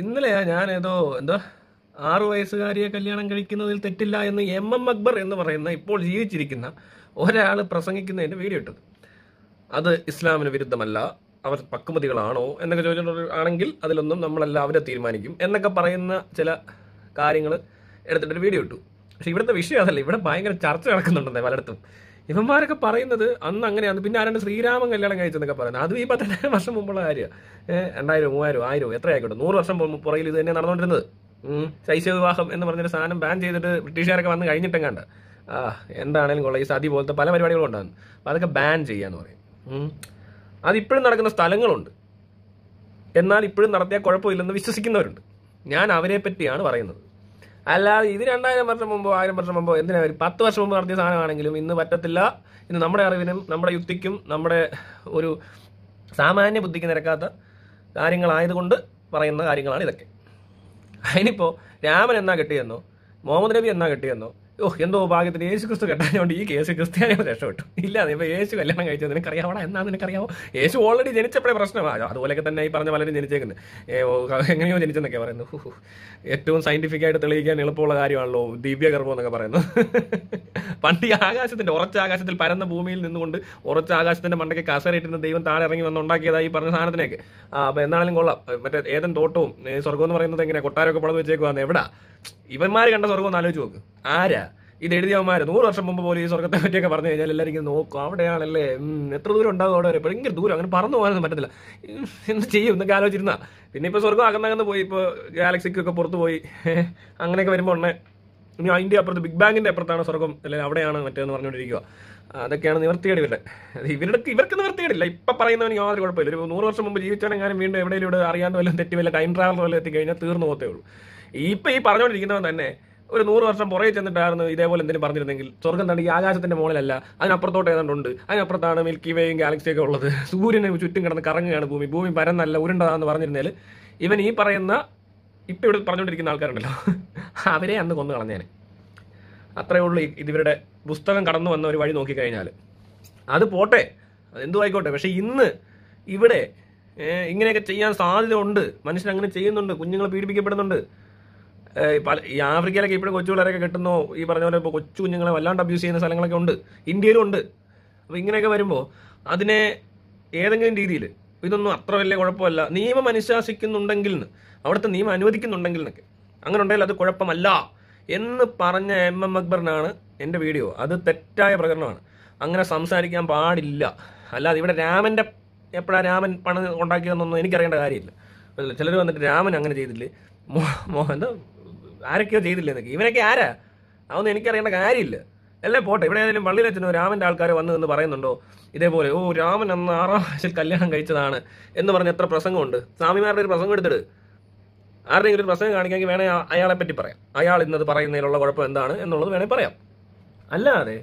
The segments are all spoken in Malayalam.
ഇന്നലെയാ ഞാൻ ഏതോ എന്തോ ആറു വയസ്സുകാരിയെ കല്യാണം കഴിക്കുന്നതിൽ തെറ്റില്ല എന്ന് എം എം അക്ബർ എന്ന് പറയുന്ന ഇപ്പോൾ ജീവിച്ചിരിക്കുന്ന ഒരാൾ പ്രസംഗിക്കുന്നതിൻ്റെ വീഡിയോ ഇട്ടത് അത് ഇസ്ലാമിന് വിരുദ്ധമല്ല അവർ പക്കുമതികളാണോ എന്നൊക്കെ ചോദിച്ചിട്ടുള്ള ആണെങ്കിൽ അതിലൊന്നും നമ്മളെല്ലാവരെ തീരുമാനിക്കും എന്നൊക്കെ പറയുന്ന ചില കാര്യങ്ങൾ എടുത്തിട്ടൊരു വീഡിയോ ഇട്ടു പക്ഷെ ഇവിടുത്തെ വിഷയം അതല്ല ഇവിടെ ഭയങ്കര ചർച്ച നടക്കുന്നുണ്ടെന്നേ പലയിടത്തും ഇവന്മാരൊക്കെ പറയുന്നത് അന്ന് അങ്ങനെയാണ് പിന്നെ ആരാണ് ശ്രീരാമൻ കല്യാണം കഴിച്ചെന്നൊക്കെ പറയുന്നത് അത് ഈ പത്തെണ്ണായിരം വർഷം മുമ്പുള്ള കാര്യമാണ് രണ്ടായിരം മൂവായിരം ആയിരം എത്ര ആയിക്കോട്ടെ നൂറ് വർഷം പുറകിൽ ഇത് തന്നെ നടന്നുകൊണ്ടിരുന്നത് വിവാഹം എന്ന് പറഞ്ഞൊരു സാധനം ബാൻ ചെയ്തിട്ട് ബ്രിട്ടീഷുകാരൊക്കെ വന്ന് കഴിഞ്ഞിട്ടെങ്ങാണ്ട് ആ എന്താണേലും കൊള്ളാം ഈ സതി പോലത്തെ പല പരിപാടികളും ഉണ്ടാകുന്നു അപ്പം അതൊക്കെ ബാൻ ചെയ്യാന്ന് പറയും അതിപ്പോഴും നടക്കുന്ന സ്ഥലങ്ങളുണ്ട് എന്നാൽ ഇപ്പോഴും നടത്തിയാൽ കുഴപ്പമില്ലെന്ന് വിശ്വസിക്കുന്നവരുണ്ട് ഞാൻ അവരെ പറ്റിയാണ് പറയുന്നത് അല്ലാതെ ഇത് രണ്ടായിരം വർഷം മുമ്പോ ആയിരം വർഷം മുമ്പോ എന്തിനാ ഒരു പത്ത് വർഷം മുമ്പ് നടത്തിയ സാധനമാണെങ്കിലും ഇന്ന് പറ്റത്തില്ല ഇന്ന് നമ്മുടെ അറിവിനും നമ്മുടെ യുക്തിക്കും നമ്മുടെ ഒരു സാമാന്യ ബുദ്ധിക്ക് നിരക്കാത്ത കാര്യങ്ങളായതുകൊണ്ട് പറയുന്ന കാര്യങ്ങളാണ് ഇതൊക്കെ അതിനിപ്പോൾ രാമൻ എന്നാ കിട്ടിയെന്നോ മുഹമ്മദ് നബി എന്നാ കിട്ടിയെന്നോ ഓ എന്തോ ഭാഗ്യത്തിന് യേശു ക്രിസ്തു കെട്ടാനോണ്ട് ഈ കേസ് ക്രിസ്ത്യാനി രക്ഷപ്പെട്ടു ഇല്ല ഇപ്പോൾ യേശു കല്യാണം കഴിച്ചത് നിനക്കറിയാവണ എന്നാ നിനക്കറിയാവോ യേശു ഓൾറെഡി ജനിച്ചപ്പോഴേ പ്രശ്നമാണ് അതുപോലെയൊക്കെ തന്നെ ഈ പറഞ്ഞ പലരും ജനിച്ചേക്കുന്നത് എങ്ങനെയോ ജനിച്ചെന്നൊക്കെ പറയുന്നു ഏറ്റവും ആയിട്ട് തെളിയിക്കാൻ എളുപ്പമുള്ള കാര്യമാണല്ലോ ദിവ്യഗർഭം എന്നൊക്കെ പറയുന്നു പണ്ട് ഈ ആകാശത്തിൻ്റെ ഉറച്ച ആകാശത്തിൽ പരന്ന ഭൂമിയിൽ നിന്നുകൊണ്ട് ഉറച്ച ആകാശത്തിൻ്റെ മണ്ടയ്ക്ക് കസരയിട്ടിരുന്ന ദൈവം താഴെ ഇറങ്ങി വന്ന് ഉണ്ടാക്കിയതായി പറഞ്ഞ സാധനത്തിനൊക്കെ അപ്പോൾ എന്നാണെങ്കിലും കൊള്ളാം മറ്റേ ഏതെങ്കിലും തോട്ടവും സ്വർഗം എന്ന് പറയുന്നത് എങ്ങനെയാണ് കൊട്ടാരമൊക്കെ പണിത് വെച്ചേക്കുവാന്ന് എവിടാ ഇവന്മാർ കണ്ട സ്വർഗം ഒന്ന് ആലോചിച്ച് നോക്ക് ആരാ ഇത് എഴുതിയവന്മാർ നൂറ് വർഷം മുമ്പ് പോലും ഈ സ്വർഗത്തെ പറ്റിയൊക്കെ പറഞ്ഞു കഴിഞ്ഞാൽ എല്ലാവരും നോക്കും അവിടെയാണല്ലേ എത്ര ദൂരം ഉണ്ടാകും അവിടെ വരെ ഭയങ്കര ദൂരം അങ്ങനെ പറന്നു പോകാനൊന്നും പറ്റത്തില്ല എന്ത് ചെയ്യും എന്നൊക്കെ ആലോചിച്ചിരുന്ന പിന്നെ ഇപ്പൊ സ്വർഗം അകന്നകന്ന് പോയി ഗാലക്സിക്ക് ഗാലക്സിക്കൊക്കെ പുറത്തു പോയി അങ്ങനെയൊക്കെ വരുമ്പോൾ ഉണ്ണേ ഇനി അതിൻ്റെ അപ്പുറത്ത് ബിഗ് ബാങ്കിന്റെ അപ്പുറത്താണ് സ്വർഗം അല്ലെങ്കിൽ അവിടെയാണ് മറ്റേന്ന് പറഞ്ഞുകൊണ്ടിരിക്കുക അതൊക്കെയാണ് നിവർത്തികേട് ഇവരുടെ ഇവരുടെ ഇവർക്ക് നിവർത്തികേടില്ല ഇപ്പൊ പറയുന്നവന് യാതൊരു കുഴപ്പമില്ല ഒരു നൂറ് വർഷം മുമ്പ് ഞാൻ വീണ്ടും എവിടെയും ഇവിടെ അറിയാവുന്ന വല്ലതും തെറ്റി വല്ല ടൈം ട്രാവലർ വല്ലതും എത്തിക്കഴിഞ്ഞാൽ തീർന്നു പോത്തേ ഉള്ളൂ ഇപ്പൊ ഈ പറഞ്ഞുകൊണ്ടിരിക്കുന്നവൻ തന്നെ ഒരു നൂറ് വർഷം പുറകെ ചെന്നിട്ടായിരുന്നു ഇതേപോലെ എന്തെങ്കിലും പറഞ്ഞിരുന്നെങ്കിൽ സ്വർഗം തണ്ടെങ്കിൽ ആകാശത്തിന്റെ മുകളിലല്ല അതിനപ്പുറത്തോട്ട് ഉണ്ട് അതിനപ്പുറത്താണ് മിൽക്കി വേയും ഗാലക്സിയൊക്കെ ഉള്ളത് സൂര്യനെ ചുറ്റും കിടന്ന് കറങ്ങുകയാണ് ഭൂമി ഭൂമി പരന്നല്ല ഉരുണ്ടതാണെന്ന് പറഞ്ഞിരുന്നേൽ ഇവൻ ഈ പറയുന്ന ഇപ്പൊ ഇവിടെ പറഞ്ഞുകൊണ്ടിരിക്കുന്ന ആൾക്കാരുണ്ടല്ലോ അവരെ അന്ന് കൊന്നു കളഞ്ഞേനെ അത്രയേ ഉള്ളൂ ഇതിവരുടെ പുസ്തകം കടന്നു വന്ന ഒരു വഴി നോക്കിക്കഴിഞ്ഞാൽ അത് പോട്ടെ എന്തു ആയിക്കോട്ടെ പക്ഷേ ഇന്ന് ഇവിടെ ഇങ്ങനെയൊക്കെ ചെയ്യാൻ സാധ്യത ഉണ്ട് മനുഷ്യൻ അങ്ങനെ ചെയ്യുന്നുണ്ട് കുഞ്ഞുങ്ങൾ പീഡിപ്പിക്കപ്പെടുന്നുണ്ട് പല ഈ ആഫ്രിക്കയിലൊക്കെ ഇപ്പോഴും കൊച്ചു പിള്ളേരൊക്കെ കിട്ടുന്നു ഈ പറഞ്ഞ പോലെ ഇപ്പോൾ കൊച്ചു കുഞ്ഞുങ്ങളെ വല്ലാണ്ട് അബ്യൂസ് ചെയ്യുന്ന സ്ഥലങ്ങളൊക്കെ ഉണ്ട് ഇന്ത്യയിലും ഉണ്ട് അപ്പോൾ ഇങ്ങനെയൊക്കെ വരുമ്പോൾ അതിനെ ഏതെങ്കിലും രീതിയിൽ ഇതൊന്നും അത്ര വലിയ കുഴപ്പമല്ല നിയമം അനുശാസിക്കുന്നുണ്ടെങ്കിൽ അവിടുത്തെ നിയമം അനുവദിക്കുന്നുണ്ടെങ്കിൽ നിന്നൊക്കെ അങ്ങനെ ഉണ്ടെങ്കിൽ അത് കുഴപ്പമല്ല എന്ന് പറഞ്ഞ എം എം അക്ബറിനാണ് എൻ്റെ വീഡിയോ അത് തെറ്റായ പ്രകടനമാണ് അങ്ങനെ സംസാരിക്കാൻ പാടില്ല അല്ലാതെ ഇവിടെ രാമൻ്റെ എപ്പോഴാണ് രാമൻ പണം ഉണ്ടാക്കിയതെന്നൊന്നും എനിക്കറിയേണ്ട കാര്യമില്ല ചിലർ വന്നിട്ട് രാമൻ അങ്ങനെ ചെയ്തില്ലേ മോഹൻ ആരൊക്കെയോ ചെയ്തില്ലേ എന്നൊക്കെ ഇവരൊക്കെ ആരാ അതൊന്നും എനിക്കറിയേണ്ട കാര്യമില്ല അല്ലേ പോട്ടെ ഇവിടെ ഏതെങ്കിലും പള്ളിയിൽ അച്ഛനോ രാമൻ്റെ ആൾക്കാർ വന്നു എന്ന് പറയുന്നുണ്ടോ ഇതേപോലെ ഓ രാമൻ അന്ന് ആറാം വയസ്സിൽ കല്യാണം കഴിച്ചതാണ് എന്ന് പറഞ്ഞ എത്ര പ്രസംഗമുണ്ട് സ്വാമിമാരുടെ ഒരു പ്രസംഗം എടുത്തിട്ട് ആരുടെയെങ്കിലും ഒരു പ്രസംഗം കാണിക്കാമെങ്കിൽ വേണേൽ അയാളെ പറ്റി പറയാം അയാൾ ഇന്നത് പറയുന്നതിലുള്ള കുഴപ്പം എന്താണ് എന്നുള്ളത് വേണേൽ പറയാം അല്ലാതെ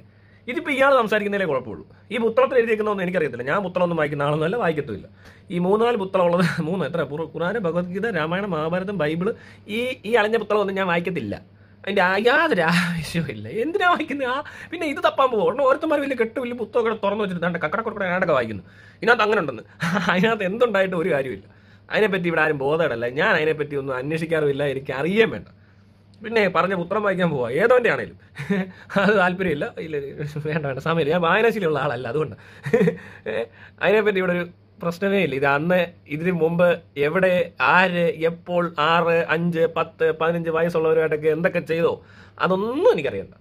ഇതിപ്പോൾ ഇയാൾ സംസാരിക്കുന്നതിലേ കുഴപ്പമുള്ളൂ ഈ പുത്രത്തിൽ എഴുതിയിരിക്കുന്നതൊന്നും എനിക്കറിയത്തില്ല ഞാൻ ഒന്നും വായിക്കുന്ന ആളൊന്നുമല്ല വായിക്കത്തുമില്ല ഈ മൂന്നാല് ഉള്ളത് മൂന്ന് എത്ര ഖുറാന് ഭഗവത്ഗീത രാമായണം മഹാഭാരതം ബൈബിൾ ഈ ഈ അളഞ്ഞ പുത്രമൊന്നും ഞാൻ വായിക്കത്തില്ല അതിൻ്റെ യാതൊരു ആവശ്യമില്ല എന്തിനാ വായിക്കുന്നത് ആ പിന്നെ ഇത് തപ്പാൻ പോകും ഉടനെ ഓരോരുത്തമാർ വലിയ കെട്ട് വലിയ പുസ്തകമൊക്കെ തുറന്നു വെച്ചിട്ടുണ്ട് കുറക്കട ഞാനൊക്കെ വായിക്കുന്നു ഇതിനകത്ത് അങ്ങനെ ഉണ്ടെന്ന് അതിനകത്ത് എന്തുണ്ടായിട്ട് ഒരു കാര്യമില്ല അതിനെപ്പറ്റി ഇവിടെ ആരും ബോധമല്ല ഞാൻ അതിനെപ്പറ്റി ഒന്നും അന്വേഷിക്കാറുമില്ല എനിക്ക് അറിയാൻ വേണ്ട പിന്നെ പറഞ്ഞ പുത്രം വായിക്കാൻ പോവാ ഏതോൻ്റെ ആണേലും അത് താല്പര്യമില്ല ഇല്ല വേണ്ട വേണ്ട സമയമില്ല ഞാൻ വായനാശീലുള്ള ആളല്ല അതുകൊണ്ട് അതിനെപ്പറ്റി ഇവിടെ ഒരു പ്രശ്നമേ ഇല്ല ഇത് അന്ന് ഇതിന് മുമ്പ് എവിടെ ആര് എപ്പോൾ ആറ് അഞ്ച് പത്ത് പതിനഞ്ച് വയസ്സുള്ളവരുമായിട്ടൊക്കെ എന്തൊക്കെ ചെയ്തോ അതൊന്നും എനിക്കറിയണ്ട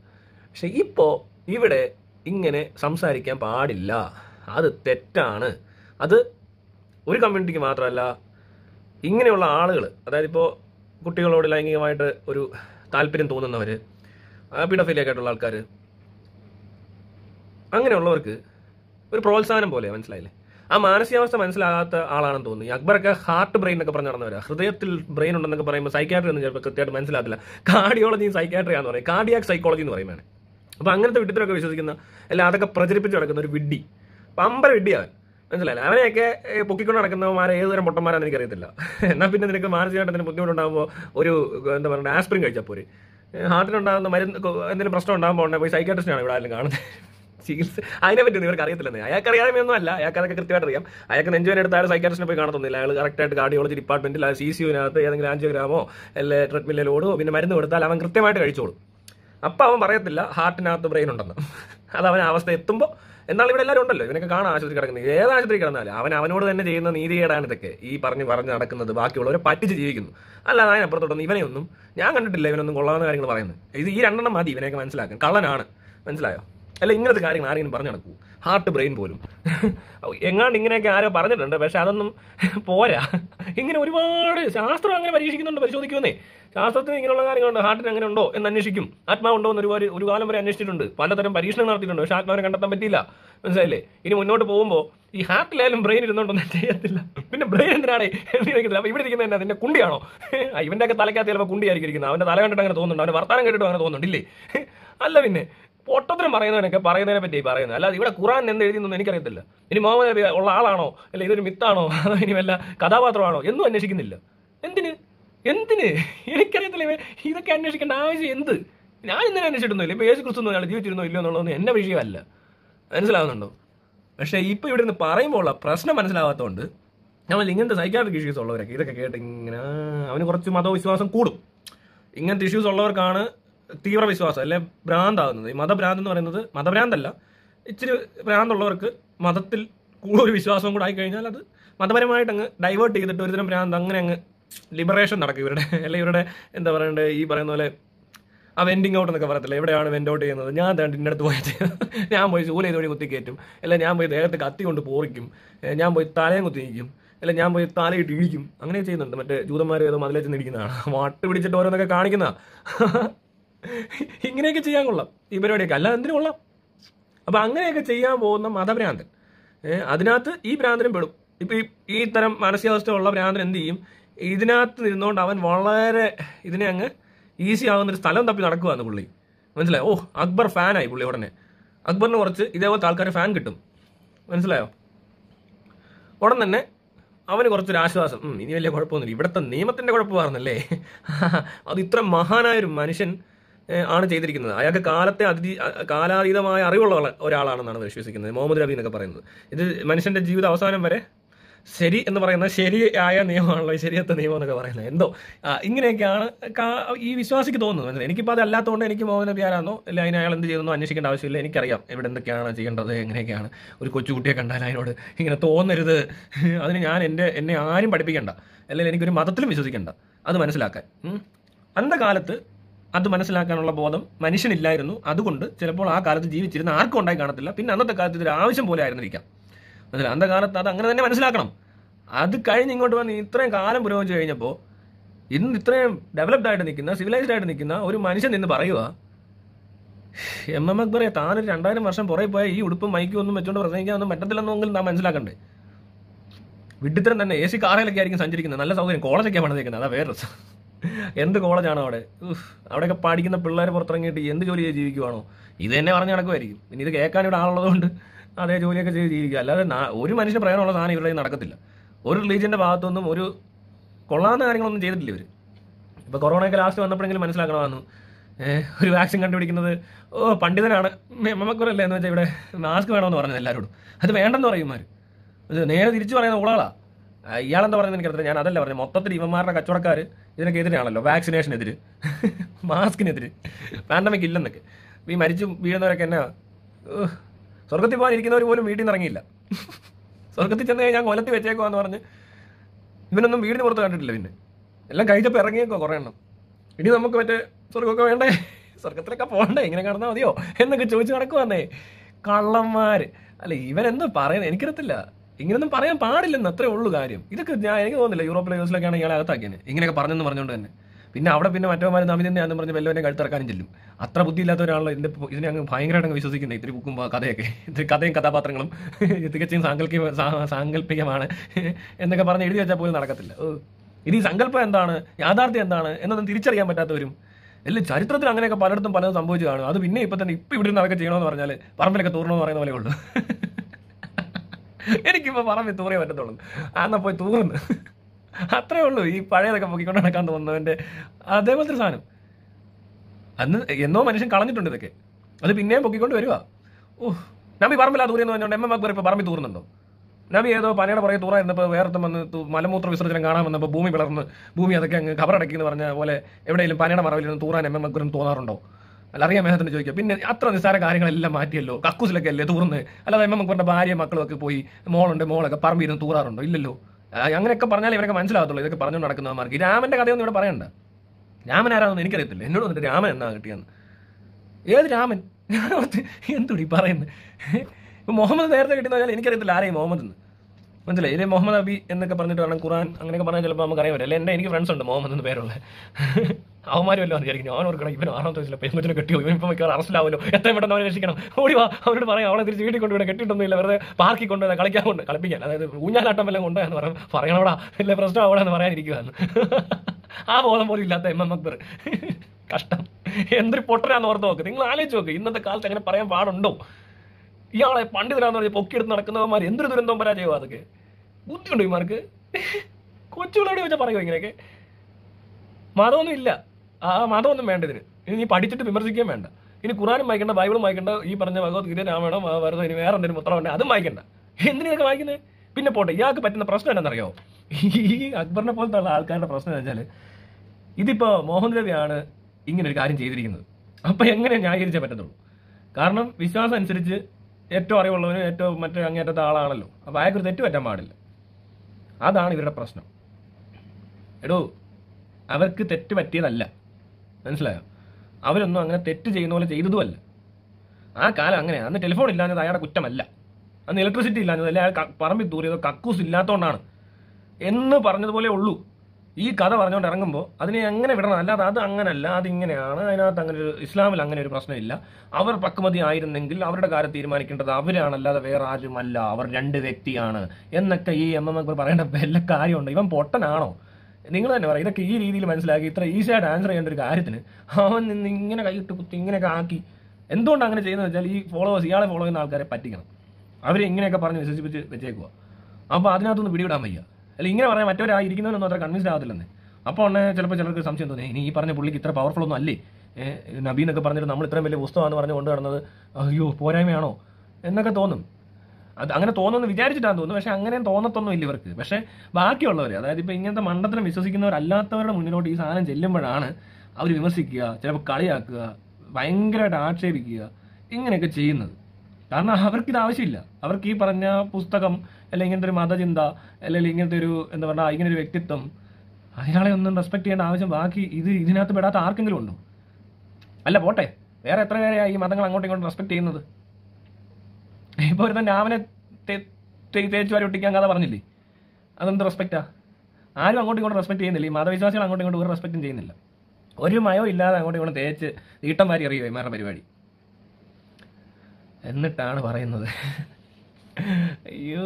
പക്ഷെ ഇപ്പോൾ ഇവിടെ ഇങ്ങനെ സംസാരിക്കാൻ പാടില്ല അത് തെറ്റാണ് അത് ഒരു കമ്മ്യൂണിറ്റിക്ക് മാത്രമല്ല ഇങ്ങനെയുള്ള ആളുകൾ അതായത് ഇപ്പോൾ കുട്ടികളോട് ലൈംഗികമായിട്ട് ഒരു താല്പര്യം തോന്നുന്നവർ പിടഫീലിയൊക്കെയായിട്ടുള്ള ആൾക്കാർ അങ്ങനെയുള്ളവർക്ക് ഒരു പ്രോത്സാഹനം പോലെ മനസ്സിലായില്ലേ ആ മാനസികാവസ്ഥ മനസ്സിലാകാത്ത ആളാണെന്ന് തോന്നുന്നു അക്ബറൊക്കെ ഹാർട്ട് ബ്രെയിൻ എന്നൊക്കെ പറഞ്ഞു നടന്നവരാ ഹൃദയത്തിൽ ബ്രെയിൻ ഉണ്ടെന്നൊക്കെ പറയുമ്പോൾ സൈക്കാട്രി എന്ന് ചിലപ്പോൾ കൃത്യമായിട്ട് മനസ്സിലാകത്തില്ല കാർഡിയോളജിയും സൈക്കാട്രി ആണെന്ന് പറയും കാർഡിയാക് സൈക്കോളജി എന്ന് പറയുമ്പോൾ അപ്പോൾ അങ്ങനത്തെ വിഡ്ഢിത്തിലൊക്കെ വിശ്വസിക്കുന്ന അല്ല അതൊക്കെ പ്രചരിപ്പിച്ചു നടക്കുന്ന ഒരു വിഡ്ഢി അമ്പര വിഡ്ഢിയാവൻ മനസ്സിലായില്ല അവനെയൊക്കെ പൊക്കിക്കൊണ്ട് നടക്കുന്നവന്മാരെ ഏതുതരം പൊട്ടന്മാരാന്ന് എനിക്കറിയത്തില്ല എന്നാൽ പിന്നെ നിനക്ക് മാനസികമായിട്ട് ബുദ്ധിമുട്ടുണ്ടാകുമ്പോൾ ഒരു എന്താ പറയുക ആസ്പ്രിൻ കഴിച്ചാൽ പോരെ ഹാർട്ടിനുണ്ടാകുന്ന മരുന്ന് എന്തെങ്കിലും പ്രശ്നം ഉണ്ടാകുമ്പോൾ ഉണ്ടെങ്കിൽ പോയി സൈക്കാട്രിസ്റ്റിനാണ് ഇവിടെ ആരും കാണുന്നത് ചികിത്സ അതിനെ പറ്റി ഇവർക്ക് അറിയത്തില്ലെന്ന് അയാൾക്ക് അറിയാമെന്നൊന്നും അല്ല അയാൾക്ക് അതൊക്കെ കൃത്യമായിട്ട് അറിയാം അയാൾക്ക് നെഞ്ചുവേന എടുത്ത് അയാൾ സൈക്കാട്രിസ്റ്റിനെ പോയി കാണത്തൊന്നുമില്ല അയാൾ കറക്റ്റായിട്ട് കാർഡിയോളജി ഡിപ്പാർട്ട്മെന്റിൽ സി സി യുവിനകത്ത് ഏതെങ്കിലും ആഞ്ചിയോഗ്രാമോ അല്ലെങ്കിൽ ട്രെഡ്മില്ലിൽ ഓടുമോ പിന്നെ മരുന്ന് കൊടുത്താൽ അവൻ കൃത്യമായിട്ട് കഴിച്ചോളും അപ്പം അവൻ പറയത്തില്ല ഹാർട്ടിനകത്ത് ബ്രെയിൻ ഉണ്ടെന്ന് അത് അവൻ അവസ്ഥ എത്തുമ്പോൾ എന്നാൽ ഇവിടെ എല്ലാവരും ഉണ്ടല്ലോ ഇവനൊക്കെ കാണാൻ ആശുപത്രി കിടക്കുന്നത് ഏത് ആശുപത്രി കിടന്നാലും അവൻ അവനോട് തന്നെ ചെയ്യുന്ന നീതികേടാണ് ഇതൊക്കെ ഈ പറഞ്ഞ് പറഞ്ഞ് നടക്കുന്നത് ബാക്കിയുള്ളവരെ പറ്റിച്ച് ജീവിക്കുന്നു അല്ലാതെ അതിനപ്പുറത്തോട്ടൊന്നും ഇവനെയൊന്നും ഞാൻ കണ്ടിട്ടില്ല ഇവനൊന്നും കൊള്ളാവുന്ന കാര്യങ്ങൾ പറയുന്നത് ഇത് ഈ രണ്ടെണ്ണം മതി ഇവനെയൊക്കെ മനസ്സിലാക്കാൻ കള്ളനാണ് മനസ്സിലായോ അല്ല ഇങ്ങനത്തെ കാര്യങ്ങൾ ആരെങ്കിലും പറഞ്ഞു നടക്കൂ ഹാർട്ട് ബ്രെയിൻ പോലും എങ്ങാണ്ട് ഇങ്ങനെയൊക്കെ ആരോ പറഞ്ഞിട്ടുണ്ട് പക്ഷെ അതൊന്നും പോരാ ഇങ്ങനെ ഒരുപാട് ശാസ്ത്രം അങ്ങനെ പരീക്ഷിക്കുന്നുണ്ട് പരിശോധിക്കുമെന്നേ ശാസ്ത്രത്തിന് ഇങ്ങനെയുള്ള കാര്യങ്ങളുണ്ട് ഹാർട്ടിന് അങ്ങനെ ഉണ്ടോ എന്ന് അന്വേഷിക്കും ആത്മാവുണ്ടോ എന്ന് ഒരുപാട് ഒരു കാലം വരെ അന്വേഷിച്ചിട്ടുണ്ട് പലതരം പരീക്ഷണം നടത്തിയിട്ടുണ്ട് പക്ഷേ ആത്മാവിനെ കണ്ടെത്താൻ പറ്റിയില്ല മനസ്സിലായില്ലേ ഇനി മുന്നോട്ട് പോകുമ്പോൾ ഈ ഹാർട്ടിലായാലും ബ്രെയിൻ ഇരുന്നോണ്ടൊന്നും ചെയ്യത്തില്ല പിന്നെ ബ്രെയിൻ എന്തിനാണ് എന്തിരിക്കുന്നില്ല അപ്പോൾ ഇവിടെ ഇരിക്കുന്നത് എന്നാ നിന്റെ കുണ്ടിയാണോ ഇവൻ്റെ ഒക്കെ തലക്കകത്ത് ചിലപ്പോൾ കുണ്ടിയായിരിക്കും ഇരിക്കുന്നത് അവൻ്റെ തല കണ്ടിട്ട് അങ്ങനെ തോന്നുന്നുണ്ട് അവൻ്റെ വർത്താനം കേട്ടിട്ട് അങ്ങനെ തോന്നുന്നുണ്ടില്ലേ അല്ല പിന്നെ പൊട്ടത്തിന് പറയുന്നവനൊക്കെ പറയുന്നതിനെ പറ്റി പറയുന്നത് അല്ലാതെ ഇവിടെ ഖുറാൻ എന്ത് എഴുതിയെന്നൊന്നും എനിക്കറിയത്തില്ല ഇനി മുഹമ്മദ് ഉള്ള ആളാണോ അല്ല ഇതൊരു മിത്താണോ അതോ ഇനി വല്ല കഥാപാത്രമാണോ എന്നും അന്വേഷിക്കുന്നില്ല എന്തിന് എന്തിന് എനിക്കറിയത്തില്ല ഇതൊക്കെ അന്വേഷിക്കേണ്ട ആവശ്യം എന്ത് ഞാൻ ഇന്നലെ അന്വേഷിച്ചിട്ടൊന്നുമില്ല ഇപ്പോൾ യേശു ക്രിസ്തു ഒരാൾ ജീവിച്ചിരുന്നോ ഇല്ലയോ എന്നുള്ളതൊന്നും എന്റെ വിഷയമല്ല മനസ്സിലാവുന്നുണ്ടോ പക്ഷേ ഇപ്പൊ ഇവിടെ നിന്ന് ഉള്ള പ്രശ്നം മനസ്സിലാവാത്തതുകൊണ്ട് നമ്മൾ ഇങ്ങനത്തെ സൈക്കാട്രിക് ഇഷ്യൂസ് ഉള്ളവരൊക്കെ ഇതൊക്കെ കേട്ട് ഇങ്ങനെ അവന് കുറച്ച് മതവിശ്വാസം കൂടും ഇങ്ങനത്തെ ഇഷ്യൂസ് ഉള്ളവർക്കാണ് തീവ്ര വിശ്വാസം അല്ലെ ഭ്രാന്താകുന്നത് ഈ മതഭ്രാന്ത് എന്ന് പറയുന്നത് മതഭ്രാന്തല്ല ഇച്ചിരി ഭ്രാന്തുള്ളവർക്ക് മതത്തിൽ കൂടുതൽ വിശ്വാസവും കൂടെ ആയിക്കഴിഞ്ഞാൽ അത് മതപരമായിട്ട് അങ്ങ് ഡൈവേർട്ട് ചെയ്തിട്ട് ഒരുതരം ഭ്രാന്ത് അങ്ങനെ അങ്ങ് ലിബറേഷൻ നടക്കും ഇവരുടെ അല്ലെ ഇവരുടെ എന്താ പറയണ്ടേ ഈ പറയുന്ന പോലെ ആ വെൻഡിങ് ഔട്ട് എന്നൊക്കെ പറയത്തില്ല എവിടെയാണ് വെൻഡ് ഔട്ട് ചെയ്യുന്നത് ഞാൻ തേണ്ട എൻ്റെ അടുത്ത് ഞാൻ പോയി ചൂല ചെയ്ത് വഴി കുത്തി കയറ്റും അല്ല ഞാൻ പോയി ദേഹത്ത് കത്തി കൊണ്ട് പോറിക്കും ഞാൻ പോയി തലയും കുത്തി നിൽക്കും അല്ല ഞാൻ പോയി തലയിട്ട് ഇഴിക്കും അങ്ങനെ ചെയ്യുന്നുണ്ട് മറ്റേ ജൂതന്മാർ ഏതോ മതിലേ ചെന്നിരിക്കുന്നതാണ് വാട്ട് പിടിച്ചിട്ട് ഓരോന്നൊക്കെ കാണിക്കുന്ന ഇങ്ങനെയൊക്കെ ചെയ്യാൻ കൊള്ളാം ഈ പരിപാടിയൊക്കെ അല്ല എന്തിനു കൊള്ളാം അപ്പം അങ്ങനെയൊക്കെ ചെയ്യാൻ പോകുന്ന മതഭ്രാന്തൻ അതിനകത്ത് ഈ ഭ്രാന്തനും പെടും ഇപ്പം ഈ തരം മാനസികാവസ്ഥ ഉള്ള ഭ്രാന്തൻ എന്ത് ചെയ്യും ഇതിനകത്ത് നിന്നുകൊണ്ട് അവൻ വളരെ ഇതിനെ അങ്ങ് ഈസി ആകുന്നൊരു സ്ഥലം തപ്പി നടക്കുകയാണ് പുള്ളി മനസ്സിലായോ ഓ അക്ബർ ഫാനായി പുള്ളി ഉടനെ അക്ബറിന് കുറച്ച് ഇതേപോലത്തെ ആൾക്കാർ ഫാൻ കിട്ടും മനസ്സിലായോ ഉടൻ തന്നെ അവന് കുറച്ചൊരു ആശ്വാസം ഇനി വലിയ കുഴപ്പമൊന്നുമില്ല ഇവിടുത്തെ നിയമത്തിന്റെ കുഴപ്പമായിരുന്നല്ലേ അത് ഇത്ര മഹാനായൊരു മനുഷ്യൻ ആണ് ചെയ്തിരിക്കുന്നത് അയാൾക്ക് കാലത്തെ അതി കാലാതീതമായ അറിവുള്ള ഒരാളാണെന്നാണ് വിശ്വസിക്കുന്നത് മുഹമ്മദ് നബി എന്നൊക്കെ പറയുന്നത് ഇത് മനുഷ്യന്റെ ജീവിത അവസാനം വരെ ശരി എന്ന് പറയുന്നത് ശരിയായ നിയമമാണല്ലോ ശരിയത്തെ നിയമം എന്നൊക്കെ പറയുന്നത് എന്തോ ഇങ്ങനെയൊക്കെയാണ് ഈ വിശ്വാസിക്ക് തോന്നുന്നത് എനിക്കിപ്പോൾ അതല്ലാത്തതുകൊണ്ട് എനിക്ക് നബി പ്യാരാന്നോ അല്ല അതിന് അയാൾ എന്ത് ചെയ്യുന്നോ അന്വേഷിക്കേണ്ട ആവശ്യമില്ല എനിക്കറിയാം ഇവിടെ എന്തൊക്കെയാണ് ചെയ്യേണ്ടത് എങ്ങനെയൊക്കെയാണ് ഒരു കൊച്ചുകുട്ടിയെ കണ്ടാൽ അതിനോട് ഇങ്ങനെ തോന്നരുത് അതിന് ഞാൻ എൻ്റെ എന്നെ ആരും പഠിപ്പിക്കേണ്ട അല്ലെങ്കിൽ എനിക്കൊരു മതത്തിലും വിശ്വസിക്കേണ്ട അത് മനസ്സിലാക്കാൻ കാലത്ത് അത് മനസ്സിലാക്കാനുള്ള ബോധം മനുഷ്യനില്ലായിരുന്നു അതുകൊണ്ട് ചിലപ്പോൾ ആ കാലത്ത് ജീവിച്ചിരുന്ന ആർക്കും ഉണ്ടായി കാണത്തില്ല പിന്നെ അന്നത്തെ കാലത്ത് ഇതൊരു ആവശ്യം പോലെ ആയിരുന്നിരിക്കാം മനസ്സിലായി അന്ത കാലത്ത് അത് അങ്ങനെ തന്നെ മനസ്സിലാക്കണം അത് കഴിഞ്ഞ് ഇങ്ങോട്ട് വന്ന് ഇത്രയും കാലം പുരോഗമിച്ച് കഴിഞ്ഞപ്പോൾ ഇന്ന് ഇത്രയും ഡെവലപ്ഡ് ആയിട്ട് നിൽക്കുന്ന സിവിലൈസ്ഡ് ആയിട്ട് നിൽക്കുന്ന ഒരു മനുഷ്യൻ നിന്ന് പറയുക എം എം അക്ബറെ താനൊരു രണ്ടായിരം വർഷം പുറകെ പോയ ഈ ഉടുപ്പും മൈക്കും ഒന്നും വെച്ചുകൊണ്ട് പ്രസംഗിക്കാനൊന്നും പറ്റത്തില്ലെന്നെങ്കിലും നാം മനസ്സിലാക്കണ്ടേ വിഡിത്തരം തന്നെ എ സി കാറിലൊക്കെ ആയിരിക്കും സഞ്ചരിക്കുന്നത് നല്ല സൗകര്യം കോളേജൊക്കെയാണ് പണിതേക്കുന്നത് അതാ വേറെ എന്ത് കോളേജാണ് അവിടെ അവിടെയൊക്കെ പഠിക്കുന്ന പിള്ളേർ പുറത്തിറങ്ങിയിട്ട് എന്ത് ചെയ്ത് ജീവിക്കുവാണോ ഇത് തന്നെ പറഞ്ഞ് നടക്കുമായിരിക്കും ഇനി ഇത് കേൾക്കാൻ ഇവിടെ ആളുള്ളതുകൊണ്ട് അതേ ജോലിയൊക്കെ ചെയ്ത് ജീവിക്കുക അല്ലാതെ ഒരു മനുഷ്യ പ്രയോജനമുള്ള സാധനം ഇവരുടെ നടക്കത്തില്ല ഒരു റിലീജിയൻ്റെ ഭാഗത്തൊന്നും ഒരു കൊള്ളാവുന്ന കാര്യങ്ങളൊന്നും ചെയ്തിട്ടില്ല ഇവർ ഇപ്പോൾ കൊറോണയൊക്കെ ലാസ്റ്റ് വന്നപ്പോഴെങ്കിലും മനസ്സിലാക്കണമെന്നു ഒരു വാക്സിൻ കണ്ടുപിടിക്കുന്നത് ഓ പണ്ഡിതനാണ് മമ്മക്കുറല്ലേ എന്ന് വെച്ചാൽ ഇവിടെ മാസ്ക് വേണമെന്ന് പറഞ്ഞത് എല്ലാവരോടും അത് വേണ്ടെന്ന് പറയുമാർ നേരെ തിരിച്ചു പറയുന്ന ഉളകളാണ് ഇയാളെന്താ പറയുന്നത് എനിക്കറിയില്ല ഞാൻ അതല്ല പറഞ്ഞത് മൊത്തത്തിൽ ഇവന്മാരുടെ കച്ചവടക്കാർ ഇതിനൊക്കെ എതിരാണല്ലോ വാക്സിനേഷനെതിര് മാസ്കിനെതിര് പാൻഡമിക് ഇല്ലെന്നൊക്കെ ഈ മരിച്ചു വീഴുന്നവരൊക്കെ എന്നാ സ്വർഗത്തിൽ പോകാൻ ഇരിക്കുന്നവർ പോലും വീട്ടിൽ നിന്ന് ഇറങ്ങിയില്ല സ്വർഗത്തിൽ ചെന്ന് ഞാൻ കൊലത്തി എന്ന് പറഞ്ഞ് ഇവനൊന്നും വീടിന് പുറത്ത് കണ്ടിട്ടില്ല പിന്നെ എല്ലാം കഴിച്ചപ്പോൾ ഇറങ്ങിയേക്കോ കുറേ എണ്ണം ഇനി നമുക്ക് മറ്റേ സ്വർഗമൊക്കെ വേണ്ടേ സ്വർഗത്തിലൊക്കെ പോകണ്ടേ ഇങ്ങനെ കടന്നാൽ മതിയോ എന്നൊക്കെ ചോദിച്ചു നടക്കുവാന്നേ കള്ളന്മാർ അല്ല ഇവനെന്തോ പറയുന്നത് എനിക്കറിയത്തില്ല ഇങ്ങനൊന്നും പറയാൻ പാടില്ലെന്ന് അത്രേ ഉള്ളൂ കാര്യം ഇതൊക്കെ ഞാൻ എനിക്ക് തോന്നുന്നില്ല യൂറോപ്പിലെ യൂസിലൊക്കെയാണ് ഇയാളെ അകത്താക്കിയത് ഇങ്ങനെയൊക്കെ പറഞ്ഞെന്ന് പറഞ്ഞുകൊണ്ട് തന്നെ പിന്നെ അവിടെ പിന്നെ മറ്റവന്മാരെ നാമിൽ തന്നെ ആണെന്ന് പറഞ്ഞ് വല്ലവനെ കഴുത്തിറക്കാനും ചെല്ലും അത്ര ബുദ്ധിയില്ലാത്ത ഒരാളാണ് ഇതിൻ്റെ ഇതിനെ അങ്ങ് ഭയങ്കരമായിട്ട് വിശ്വസിക്കുന്നത് ഇത്തിരി ബുക്കും കഥയൊക്കെ ഇത്തിരി കഥയും കഥാപാത്രങ്ങളും തികച്ചും സാങ്കല്പിക സാങ്കല്പികമാണ് എന്നൊക്കെ പറഞ്ഞ് എഴുതി വെച്ചാൽ പോലും നടക്കത്തില്ല ഇനി സങ്കല്പം എന്താണ് യാഥാർത്ഥ്യം എന്താണ് എന്നൊന്നും തിരിച്ചറിയാൻ പറ്റാത്തവരും എല്ലാം ചരിത്രത്തിൽ അങ്ങനെയൊക്കെ പലയിടത്തും പലതും സംഭവിച്ചതാണ് അത് പിന്നെ ഇപ്പം തന്നെ ഇപ്പം ഇവിടുന്ന് അതൊക്കെ ചെയ്യണമെന്ന് പറഞ്ഞാൽ പറമ്പിലൊക്കെ തൂറണമെന്ന് പറയുന്ന പോലെ ഉള്ളു എനിക്കിപ്പോൾ പറമ്പിൽ തൂറേ പറ്റത്തുള്ളൂ അന്നാ പോയി തൂറുന്നു അത്രേ ഉള്ളൂ ഈ പഴയതൊക്കെ പൊക്കിക്കൊണ്ട് നടക്കാൻ തോന്നുന്നവൻ്റെ അതേപോലത്തെ സാധനം അന്ന് എന്നോ മനുഷ്യൻ കളഞ്ഞിട്ടുണ്ട് ഇതൊക്കെ അത് പിന്നെയും പൊക്കിക്കൊണ്ട് വരിക ഓ നബി പറമ്പില്ല എന്ന് പറഞ്ഞുകൊണ്ട് എം എം അക്ബർ ഇപ്പോൾ പറമ്പി തൂർന്നുണ്ടോ നബി ഏതോ പനയുടെ പുറകെ തൂറാൻ എന്നപ്പോൾ വേറെ വന്ന് മലമൂത്ര വിസർജനം കാണാൻ വന്നപ്പോൾ ഭൂമി പിളർന്ന് ഭൂമി അതൊക്കെ അങ്ങ് കവറടക്കി എന്ന് പറഞ്ഞ പോലെ എവിടെയെങ്കിലും പനയുടെ നിന്ന് തൂറാൻ എം എം അക്ബറും തോന്നാറുണ്ടോ അല്ല അറിയാൻ മേഹത്തിന് ചോദിക്കുക പിന്നെ അത്ര നിസ്സാര കാര്യങ്ങളെല്ലാം മാറ്റിയല്ലോ കക്കൂസിലൊക്കെ അല്ലേ തൂർന്ന് അല്ലാതെ എം എം അക്ബറിൻ്റെ ഭാര്യ മക്കളൊക്കെ പോയി മോളുണ്ട് മോളൊക്കെ പറമ്പിരുന്ന് തൂറാറുണ്ടോ ഇല്ലല്ലോ അങ്ങനെയൊക്കെ പറഞ്ഞാൽ ഇവരൊക്കെ മനസ്സിലാകത്തുള്ളൂ ഇതൊക്കെ പറഞ്ഞു നടക്കുന്നവന്മാർക്ക് രാമന്റെ കഥയൊന്നും ഇവിടെ പറയണ്ട രാമൻ ആരാണെന്ന് എനിക്കറിയത്തില്ല എന്നോട് വന്നിട്ട് രാമൻ എന്നാ കിട്ടിയെന്ന് ഏത് രാമൻ എന്തുടി പറയുന്നത് ഇപ്പൊ മുഹമ്മദ് നേരത്തെ കിട്ടിയെന്ന് പറഞ്ഞാൽ എനിക്കറിയത്തില്ല ആരെയും മുഹമ്മദ് എന്ന് മനസ്സിലായി ഇതിലെ മുഹമ്മദ് അബി എന്നൊക്കെ പറഞ്ഞിട്ട് വേണം ഖുറാൻ അങ്ങനെയൊക്കെ പറഞ്ഞാൽ ചിലപ്പോൾ നമുക്ക് അറിയാൻ പറ്റില്ല എന്റെ എനിക്ക് ഫ്രണ്ട്സ് ഉണ്ട് മുഹമ്മദ് എന്ന് പേരുള്ള അവന്മാരും എല്ലാം വിചാരിക്കുന്നു അവൻ ഓർക്കണം ഇവൻ ആറാം വയസ്സിലെ പെൺകുറ്റിനെ കെട്ടിയോ ഇവൻ ഇപ്പോൾ മിക്കവാറും അറസ്റ്റിലാവല്ലോ എത്ര പെട്ടെന്ന് അവനെ രക്ഷിക്കണം ഓടി വാ അവനോട് പറയാം അവളെ തിരിച്ച് വീട്ടിൽ കൊണ്ടുവിടാൻ കെട്ടിയിട്ടൊന്നുമില്ല വെറുതെ പാർക്കിൽ കൊണ്ടുവരാൻ കളിക്കാൻ കൊണ്ട് കളിപ്പിക്കാൻ അതായത് ഊഞ്ഞാലാട്ടം എല്ലാം എന്ന് പറയാം പറയണോടാ ഇല്ല പ്രശ്നം അവിടെ എന്ന് പറയാനിരിക്കുവാന്ന് ആ ബോധം പോലും ഇല്ലാത്ത എം എം അക്ബർ കഷ്ടം എന്തൊരു പൊട്ടരാന്ന് ഓർത്ത് നോക്ക് നിങ്ങൾ ആലോചിച്ച് നോക്ക് ഇന്നത്തെ കാലത്ത് അങ്ങനെ പറയാൻ പാടുണ്ടോ ഇയാളെ പണ്ഡിതരാന്ന് പറഞ്ഞ് പൊക്കിയെടുത്ത് നടക്കുന്നവന്മാർ എന്തൊരു ദുരന്തവും പരാജയമോ അതൊക്കെ ബുദ്ധിയുണ്ടോ ഇമാർക്ക് കൊച്ചുകളോട് ചോദിച്ചാൽ പറയുമോ ഇങ്ങനെയൊക്കെ മതമൊന്നും ഇല്ല ആ മതമൊന്നും വേണ്ട ഇതിന് ഇനി നീ പഠിച്ചിട്ട് വിമർശിക്കുകയും വേണ്ട ഇനി ഖുറാനും വായിക്കണ്ട ബൈബിളും വായിക്കണ്ട ഈ പറഞ്ഞ ഭഗവത്ഗീത രാമായണം വരുന്നത് ഇനി വേറെ എന്തെങ്കിലും പുത്രം ഉണ്ടെങ്കിൽ അതും വായിക്കണ്ട എന്തിനൊക്കെ വായിക്കുന്നത് പിന്നെ പോട്ടെ ഇയാൾക്ക് പറ്റുന്ന പ്രശ്നം എന്താണെന്നറിയോ ഈ അക്ബറിനെ പോലത്തെ ഉള്ള ആൾക്കാരുടെ പ്രശ്നം എന്ന് വെച്ചാൽ ഇതിപ്പോൾ മോഹൻ രവിയാണ് ഇങ്ങനെ ഒരു കാര്യം ചെയ്തിരിക്കുന്നത് അപ്പോൾ എങ്ങനെ ന്യായീകരിച്ചേ പറ്റത്തുള്ളൂ കാരണം വിശ്വാസം അനുസരിച്ച് ഏറ്റവും അറിവുള്ളവന് ഏറ്റവും മറ്റേ അങ്ങേറ്റത്തെ ആളാണല്ലോ അയാൾക്ക് ഒരു തെറ്റ് പറ്റാൻ പാടില്ല അതാണ് ഇവരുടെ പ്രശ്നം എടോ അവർക്ക് തെറ്റ് പറ്റിയതല്ല മനസ്സിലായോ അവരൊന്നും അങ്ങനെ തെറ്റ് ചെയ്യുന്ന പോലെ ചെയ്തതുമല്ല ആ കാലം അങ്ങനെയാണ് അന്ന് ടെലിഫോൺ ഇല്ലാഞ്ഞത് അയാളുടെ കുറ്റമല്ല അന്ന് ഇലക്ട്രിസിറ്റി ഇല്ലാഞ്ഞത് അല്ലെ അയാൾ പറമ്പിൽ തൂറിയത് കക്കൂസ് ഇല്ലാത്തതുകൊണ്ടാണ് എന്ന് പറഞ്ഞതുപോലെ ഉള്ളൂ ഈ കഥ പറഞ്ഞുകൊണ്ട് ഇറങ്ങുമ്പോൾ അതിനെ എങ്ങനെ വിടണം അല്ലാതെ അത് അങ്ങനല്ല അതിങ്ങനെയാണ് അതിനകത്ത് അങ്ങനെ ഒരു ഇസ്ലാമിൽ അങ്ങനെ ഒരു പ്രശ്നമില്ല അവർ പക്മതി ആയിരുന്നെങ്കിൽ അവരുടെ കാര്യം തീരുമാനിക്കേണ്ടത് അവരാണല്ലാതെ വേറെ ആരുമല്ല അവർ രണ്ട് വ്യക്തിയാണ് എന്നൊക്കെ ഈ എം എം എ പറയേണ്ട എല്ലാ കാര്യമുണ്ട് ഇവൻ പൊട്ടനാണോ നിങ്ങൾ തന്നെ പറയാം ഇതൊക്കെ ഈ രീതിയിൽ മനസ്സിലാക്കി ഇത്ര ഈസി ആയിട്ട് ആൻസർ ചെയ്യേണ്ട ഒരു കാര്യത്തിന് അവൻ നിന്ന് ഇങ്ങനെ കൈയിട്ട് കുത്തി ഇങ്ങനെയൊക്കെ ആക്കി എന്തുകൊണ്ട് അങ്ങനെ ചെയ്യുന്നത് വെച്ചാൽ ഈ ഫോളോവേഴ്സ് ഇയാളെ ഫോളോ ചെയ്യുന്ന ആൾക്കാരെ പറ്റിക്കണം അവരെ ഇങ്ങനെയൊക്കെ പറഞ്ഞ് വിശ്വസിപ്പിച്ച് വെച്ചേക്കുക അപ്പോൾ അതിനകത്തൊന്ന് പിടിവിടാൻ വയ്യ അല്ല ഇങ്ങനെ പറയാൻ മറ്റൊരാ ഇരിക്കുന്നവരൊന്നും അത്ര കൺവിൻസ്ഡ് ആകത്തില്ലെന്ന് അപ്പോൾ ഉടനെ ചിലപ്പോൾ ചിലർക്ക് സംശയം തോന്നി ഇനി ഈ പറഞ്ഞ പുള്ളിക്ക് ഇത്ര പവർഫുൾ ഒന്നും അല്ലേ നബീന്നൊക്കെ പറഞ്ഞിട്ട് നമ്മൾ ഇത്രയും വലിയ പുസ്തകമാണെന്ന് പറഞ്ഞ് കൊണ്ടു നടന്നത് അയ്യോ പോരായ്മയാണോ എന്നൊക്കെ തോന്നും അത് അങ്ങനെ തോന്നുന്നു വിചാരിച്ചിട്ടാണ് തോന്നുന്നു പക്ഷെ അങ്ങനെ തോന്നത്തൊന്നും ഇല്ല ഇവർക്ക് പക്ഷെ ബാക്കിയുള്ളവർ അതായത് ഇപ്പം ഇങ്ങനത്തെ മണ്ടത്തിനും വിശ്വസിക്കുന്നവരല്ലാത്തവരുടെ മുന്നിലോട്ട് ഈ സാധനം ചെല്ലുമ്പോഴാണ് അവർ വിമർശിക്കുക ചിലപ്പോൾ കളിയാക്കുക ഭയങ്കരമായിട്ട് ആക്ഷേപിക്കുക ഇങ്ങനെയൊക്കെ ചെയ്യുന്നത് കാരണം അവർക്കിത് ആവശ്യമില്ല അവർക്ക് ഈ പറഞ്ഞ പുസ്തകം അല്ലെങ്കിൽ ഇങ്ങനത്തെ ഒരു മതചിന്ത അല്ലെങ്കിൽ ഇങ്ങനത്തെ ഒരു എന്താ പറയുക ഇങ്ങനെ ഒരു വ്യക്തിത്വം അയാളെ ഒന്നും റെസ്പെക്ട് ചെയ്യേണ്ട ആവശ്യം ബാക്കി ഇത് ഇതിനകത്ത് പെടാത്ത ആർക്കെങ്കിലും ഉണ്ടോ അല്ല പോട്ടെ വേറെ എത്ര പേരെയാണ് ഈ മതങ്ങൾ അങ്ങോട്ടും ഇങ്ങോട്ടും റെസ്പെക്ട് ചെയ്യുന്നത് ഇപ്പോൾ ഒരുത്തൻ രാമനെ തേച്ചു വാരി ഒട്ടിക്കാൻ കഥ പറഞ്ഞില്ലേ അതെന്ത് റെസ്പെക്റ്റാ ആരും അങ്ങോട്ടും ഇങ്ങോട്ടും റെസ്പെക്ട് ചെയ്യുന്നില്ല ഈ മതവിശ്വാസികൾ അങ്ങോട്ടും ഇങ്ങോട്ടും ഒരു റെസ്പെക്റ്റും ചെയ്യുന്നില്ല ഒരു മയോ ഇല്ലാതെ അങ്ങോട്ടും ഇങ്ങോട്ടും തേച്ച് ഈട്ടം വാരി എറിയുമോ ഇമാരുടെ പരിപാടി എന്നിട്ടാണ് പറയുന്നത് അയ്യോ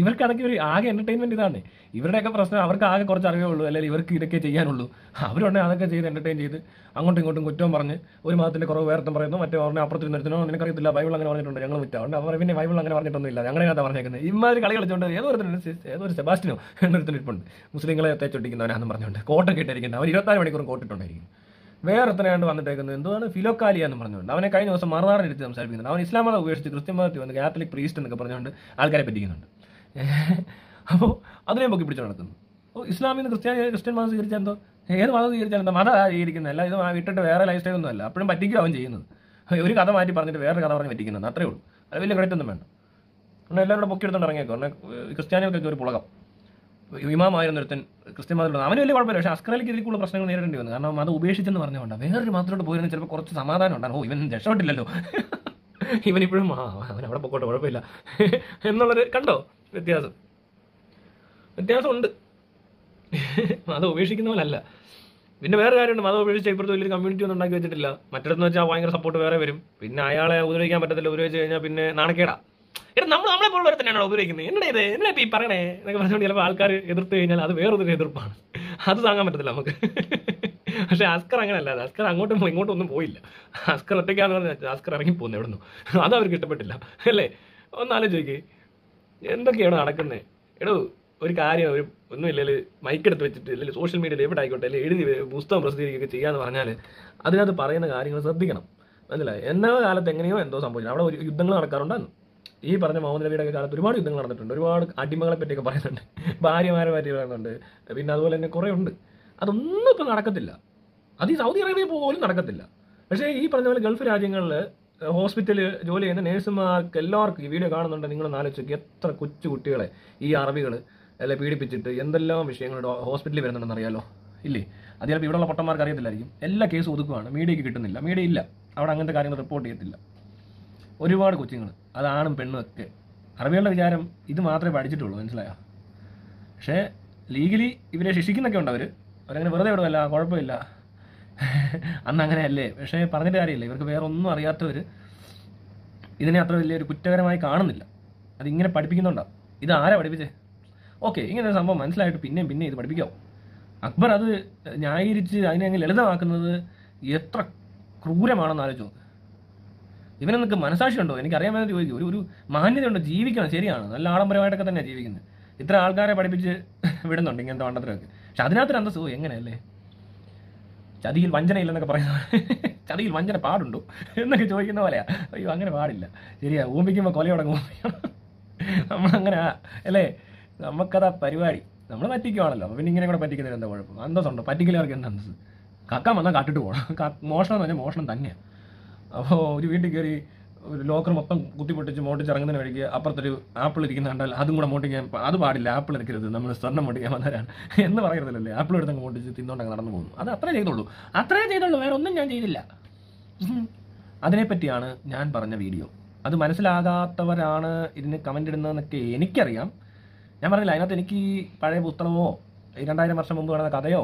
ഇവർക്കാണെങ്കിൽ ഒരു ആകെ എന്റർടൈൻമെന്റ് ഇതാണ് ഇവരുടെയൊക്കെ പ്രശ്നം അവർക്ക് ആകെ കുറച്ച് അറിവേ ഉള്ളൂ അല്ലെങ്കിൽ ഇവർക്ക് ഇതൊക്കെ ചെയ്യാനുള്ളൂ അവരുണ്ടെങ്കിൽ അതൊക്കെ ചെയ്ത് എൻ്റർടൈൻ ചെയ്ത് അങ്ങോട്ടും ഇങ്ങോട്ടും കുറ്റവും പറഞ്ഞ് ഒരു മതത്തിന്റെ കുറവ് വേർത്തും പറയുന്നു മറ്റേ പറഞ്ഞ അപ്പുറത്ത് നിർത്തണോ നിനക്കറിയത്തില്ല ബൈബിൾ അങ്ങനെ പറഞ്ഞിട്ടുണ്ട് ഞങ്ങൾ മുറ്റാവുണ്ട് അവർ പിന്നെ ബൈബിൾ അങ്ങനെ പറഞ്ഞിട്ടൊന്നുമില്ല ഞങ്ങളെ കഥ പറഞ്ഞേക്കുന്നത് ഇമാതിരി കളി കളിച്ചുകൊണ്ട് ഏതോ ഒരു ഏതോ ഒരു സെബാസ്റ്റിനോ എന്നൊരുത്തിനിട്ടുണ്ട് മുസ്ലിങ്ങളെ തേച്ചൊട്ടിക്കുന്നവരാണെന്ന് പറഞ്ഞുകൊണ്ട് കോട്ടൊക്കെ ഇട്ടായിരിക്കുന്നത് അവർ ഇരുപത്താറ് മണിക്കൂർ കോട്ടിട്ടുണ്ടായിരിക്കും വേറെ വേറൊരുത്തനായിട്ട് വന്നിട്ടേക്കുന്നത് എന്തുവാണ് ഫിലോക്കാലിയ എന്ന് പറഞ്ഞുകൊണ്ട് അവനെ കഴിഞ്ഞ ദിവസം മറുനാടൻ എടുത്ത് സംസാരിക്കുന്നുണ്ട് അവൻ ഇസ്ലാം മതം ഉപേക്ഷിച്ച് ക്രിസ്ത്യൻ മതത്തിൽ വന്ന് കാത്തലിക് പ്രീസ്റ്റ് എന്നൊക്കെ പറഞ്ഞുകൊണ്ട് ആൾക്കാരെ പറ്റിക്കുന്നുണ്ട് അപ്പോൾ അതിനെ പൊക്കി പിടിച്ചു നടക്കുന്നു അപ്പോൾ ഇസ്ലാമിൽ നിന്ന് ക്രിസ്ത്യാനി ക്രിസ്ത്യൻ മതം സ്വീകരിച്ചാൽ എന്തോ ഏത് മതം സ്വീകരിച്ചാലും എന്താ മതം സ്വീകരിക്കുന്നത് ഇത് വിട്ടിട്ട് വേറെ ലൈഫ് സ്റ്റൈൽ ഒന്നുമല്ല അപ്പോഴും പറ്റിക്കും അവൻ ചെയ്യുന്നത് ഒരു കഥ മാറ്റി പറഞ്ഞിട്ട് വേറെ കഥ പറഞ്ഞ് പറ്റിക്കുന്നത് അത്രേ ഉള്ളൂ അത് വലിയ ക്രെഡിറ്റ് ഒന്നും എല്ലാവരും കാരണം എല്ലാവരും പൊക്കിയെടുത്തോണ്ട് ഇറങ്ങിയേക്കോ ക്രിസ്ത്യാനികൾക്കൊക്കെ ഒരു പുളകം ഇമാമായിരുന്ന ഒരുത്തൻ ക്രിസ്ത്യൻ മതത്തിലുള്ള അവന് വലിയ കുഴപ്പമില്ല പക്ഷേ അസ്കറിലേക്ക് ഇതിൽ കൂടുതൽ പ്രശ്നങ്ങൾ നേരിടേണ്ടി വന്നു കാരണം അത് ഉപേക്ഷിച്ചെന്ന് പറഞ്ഞുകൊണ്ട് വേറൊരു മതത്തിലോട്ട് പോയിരുന്ന ചിലപ്പോൾ കുറച്ച് സമാധാനം ഉണ്ടാകും ഓ ഇവൻ രക്ഷപ്പെട്ടില്ലല്ലോ ഇപ്പോഴും ആ അവൻ അവിടെ പൊക്കോട്ടെ കുഴപ്പമില്ല എന്നുള്ളത് കണ്ടോ വ്യത്യാസം വ്യത്യാസമുണ്ട് മതം ഉപേക്ഷിക്കുന്ന പോലല്ല പിന്നെ വേറെ കാര്യമുണ്ട് മതം ഉപേക്ഷിച്ച് ഇപ്പുറത്ത് വലിയൊരു കമ്മ്യൂണിറ്റി ഒന്നും ഉണ്ടാക്കി വെച്ചിട്ടില്ല മറ്റൊരെന്ന് വെച്ചാൽ ഭയങ്കര സപ്പോർട്ട് വേറെ വരും പിന്നെ അയാളെ ഉപദ്രവിക്കാൻ പറ്റത്തില്ല ഉപയോഗിച്ച് കഴിഞ്ഞാൽ പിന്നെ നാണക്കേടാ എടാ നമ്മൾ നമ്മളെ പോലുള്ളവരെ തന്നെയാണോ ഉപയോഗിക്കുന്നത് എന്നടേ ഇത് എന്നെ ഈ പറയണേ എന്നൊക്കെ പറഞ്ഞുകൊണ്ട് ചിലപ്പോൾ ആൾക്കാർ എതിർത്ത് കഴിഞ്ഞാൽ അത് വേറൊരു എതിർപ്പാണ് അത് താങ്ങാൻ പറ്റത്തില്ല നമുക്ക് പക്ഷേ അസ്കർ അങ്ങനെയല്ല അസ്കർ അങ്ങോട്ടും ഇങ്ങോട്ടും ഒന്നും പോയില്ല അസ്കർ ഒറ്റയ്ക്കാന്ന് പറഞ്ഞാൽ അസ്കർ ഇറങ്ങി പോകുന്നു എവിടെ നിന്നും അത് അവർക്ക് ഇഷ്ടപ്പെട്ടില്ല അല്ലേ ഒന്നാലോചിക്ക് എന്തൊക്കെയാണ് നടക്കുന്നത് എടോ ഒരു കാര്യം ഒരു ഒന്നുമില്ലെങ്കിൽ മൈക്കെടുത്ത് വെച്ചിട്ട് അല്ലെങ്കിൽ സോഷ്യൽ മീഡിയയിൽ എവിടെ ആയിക്കോട്ടെ അല്ലെങ്കിൽ എഴുതി പുസ്തകം പ്രസിദ്ധീകരിക്കുകയൊക്കെ ചെയ്യാന്ന് പറഞ്ഞാൽ അതിനകത്ത് പറയുന്ന കാര്യങ്ങൾ ശ്രദ്ധിക്കണം മനസ്സിലായി എന്നോ കാലത്ത് എങ്ങനെയോ എന്തോ സംഭവിച്ചു അവിടെ ഒരു യുദ്ധങ്ങൾ നടക്കാറുണ്ടായിരുന്നു ഈ പറഞ്ഞ മുഹമ്മദ് നബിയുടെ കാലത്ത് ഒരുപാട് യുദ്ധങ്ങൾ നടന്നിട്ടുണ്ട് ഒരുപാട് അടിമകളെ പറ്റിയൊക്കെ പറയുന്നുണ്ട് ഭാര്യമാരെ പറ്റി പറയുന്നുണ്ട് പിന്നെ അതുപോലെ തന്നെ കുറേ ഉണ്ട് അതൊന്നും ഇപ്പം നടക്കത്തില്ല അത് ഈ സൗദി അറേബ്യ പോലും നടക്കത്തില്ല പക്ഷേ ഈ പറഞ്ഞ പോലെ ഗൾഫ് രാജ്യങ്ങളിൽ ഹോസ്പിറ്റലിൽ ജോലി ചെയ്യുന്ന നേഴ്സുമാർക്ക് എല്ലാവർക്കും ഈ വീഡിയോ കാണുന്നുണ്ട് നിങ്ങൾ ആലോചിച്ച് എത്ര കൊച്ചു കുട്ടികളെ ഈ അറബികൾ അല്ലെ പീഡിപ്പിച്ചിട്ട് എന്തെല്ലാം വിഷയങ്ങൾ ഹോസ്പിറ്റലിൽ വരുന്നുണ്ടെന്ന് അറിയാലോ ഇല്ലേ അത് ചിലപ്പോൾ ഇവിടെയുള്ള പൊട്ടന്മാർക്ക് അറിയത്തില്ലായിരിക്കും എല്ലാ കേസും ഒതുക്കുവാണ് മീഡിയയ്ക്ക് കിട്ടുന്നില്ല മീഡിയ ഇല്ല അവിടെ അങ്ങനത്തെ കാര്യങ്ങൾ റിപ്പോർട്ട് ചെയ്യത്തില്ല ഒരുപാട് കൊച്ചുങ്ങൾ അതാണും പെണ്ണും ഒക്കെ അറബികളുടെ വിചാരം ഇത് മാത്രമേ പഠിച്ചിട്ടുള്ളൂ മനസ്സിലായോ പക്ഷേ ലീഗലി ഇവരെ ശിക്ഷിക്കുന്നൊക്കെ ഉണ്ട് അവർ അവരങ്ങനെ വെറുതെ വിടുമല്ല കുഴപ്പമില്ല അന്ന് അങ്ങനെയല്ലേ പക്ഷേ പറഞ്ഞിട്ട് കാര്യമില്ല ഇവർക്ക് വേറെ ഒന്നും അറിയാത്തവർ ഇതിനെ അത്ര വലിയൊരു കുറ്റകരമായി കാണുന്നില്ല അതിങ്ങനെ പഠിപ്പിക്കുന്നുണ്ടാവും ഇത് ആരാ പഠിപ്പിച്ചേ ഓക്കെ ഇങ്ങനെ ഒരു സംഭവം മനസ്സിലായിട്ട് പിന്നെയും പിന്നെയും ഇത് പഠിപ്പിക്കാവും അക്ബർ അത് ന്യായീകരിച്ച് അതിനെ അങ്ങ് ലളിതമാക്കുന്നത് എത്ര ക്രൂരമാണെന്ന് ആലോചിച്ചു നോക്ക് ഇവനെ നിനക്ക് മനസാക്ഷി ഉണ്ടോ അറിയാൻ വേണ്ടി ചോദിക്കും ഒരു ഒരു മാന്യത ഉണ്ട് ജീവിക്കണം ശരിയാണ് നല്ല ആഡംബരമായിട്ടൊക്കെ തന്നെ ജീവിക്കുന്നത് ഇത്ര ആൾക്കാരെ പഠിപ്പിച്ച് വിടുന്നുണ്ട് ഇങ്ങനത്തെ വണ്ടത്തിലൊക്കെ പക്ഷെ അതിനകത്തൊരു അന്തസ്സോ എങ്ങനെയല്ലേ ചതിയിൽ വഞ്ചനയില്ലെന്നൊക്കെ പറയുന്ന ചതിയിൽ വഞ്ചന പാടുണ്ടോ എന്നൊക്കെ ചോദിക്കുന്ന പോലെയാ അയ്യോ അങ്ങനെ പാടില്ല ശരിയാ ഊമ്പിക്കുമ്പോൾ കൊലയോടങ്ങും നമ്മളങ്ങനെ അല്ലേ നമുക്കതാ പരിപാടി നമ്മൾ പറ്റിക്കുവാണല്ലോ അപ്പം പിന്നെ ഇങ്ങനെ കൂടെ പറ്റിക്കുന്നതിന് എന്താ കുഴപ്പം അന്തസ്സുണ്ടോ പറ്റിക്കലവർക്ക് എന്താ അന്തസ് കക്കാൻ വന്നാൽ കാട്ടിട്ട് പോകണം മോഷണം എന്ന് പറഞ്ഞാൽ മോഷണം തന്നെയാണ് അപ്പോൾ ഒരു വീട്ടിൽ കയറി ഒരു ലോക്കർ മൊത്തം കുത്തിപ്പൊട്ടിച്ച് മോട്ടിച്ച് ഇറങ്ങുന്നതിന് വഴിക്ക് അപ്പുറത്തൊരു ആപ്പിൾ ഇരിക്കുന്ന കണ്ടാൽ അതും കൂടെ മോട്ടിക്കാൻ അത് പാടില്ല ആപ്പിൾ എടുക്കരുത് നമ്മൾ സ്വർണ്ണം മോട്ടിക്കാൻ വന്നവരാണ് എന്ന് പറയരുതല്ലേ ആപ്പിൾ എടുത്തങ്ങ് മോട്ടിച്ച് തിന്നോണ്ടങ്ങ് നടന്നു പോകുന്നു അത് അത്രേ ചെയ്തുള്ളൂ അത്രേ ചെയ്തുള്ളൂ വേറെ ഒന്നും ഞാൻ ചെയ്തില്ല അതിനെപ്പറ്റിയാണ് ഞാൻ പറഞ്ഞ വീഡിയോ അത് മനസ്സിലാകാത്തവരാണ് ഇതിന് കമൻ്റ് ഇടുന്നതെന്നൊക്കെ എനിക്കറിയാം ഞാൻ പറഞ്ഞില്ല അതിനകത്ത് എനിക്ക് പഴയ പുസ്തകമോ രണ്ടായിരം വർഷം മുമ്പ് കാണുന്ന കഥയോ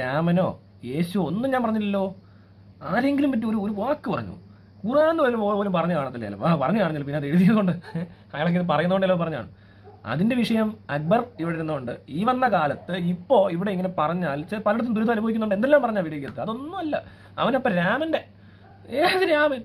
രാമനോ യേശുവോ ഒന്നും ഞാൻ പറഞ്ഞില്ലല്ലോ ആരെങ്കിലും പറ്റി ഒരു ഒരു വാക്ക് പറഞ്ഞു ഖുറാൻ പോലും പോലും പറഞ്ഞു കാണത്തില്ലല്ലോ ആ പറഞ്ഞു കാണില്ല പിന്നെ അത് എഴുതിയതുകൊണ്ട് അയാളൊക്കെ ഇത് പറയുന്നതുകൊണ്ടല്ലോ പറഞ്ഞാണ് അതിന്റെ വിഷയം അക്ബർ ഇവിടെ ഇരുന്നുകൊണ്ട് ഈ വന്ന കാലത്ത് ഇപ്പോ ഇവിടെ ഇങ്ങനെ പറഞ്ഞാൽ പലയിടത്തും ദുരിതം അനുഭവിക്കുന്നുണ്ട് എന്തെല്ലാം പറഞ്ഞാൽ വീഡിയോക്കത്ത് അതൊന്നുമല്ല അവനപ്പം രാമന്റെ ഏത് രാമൻ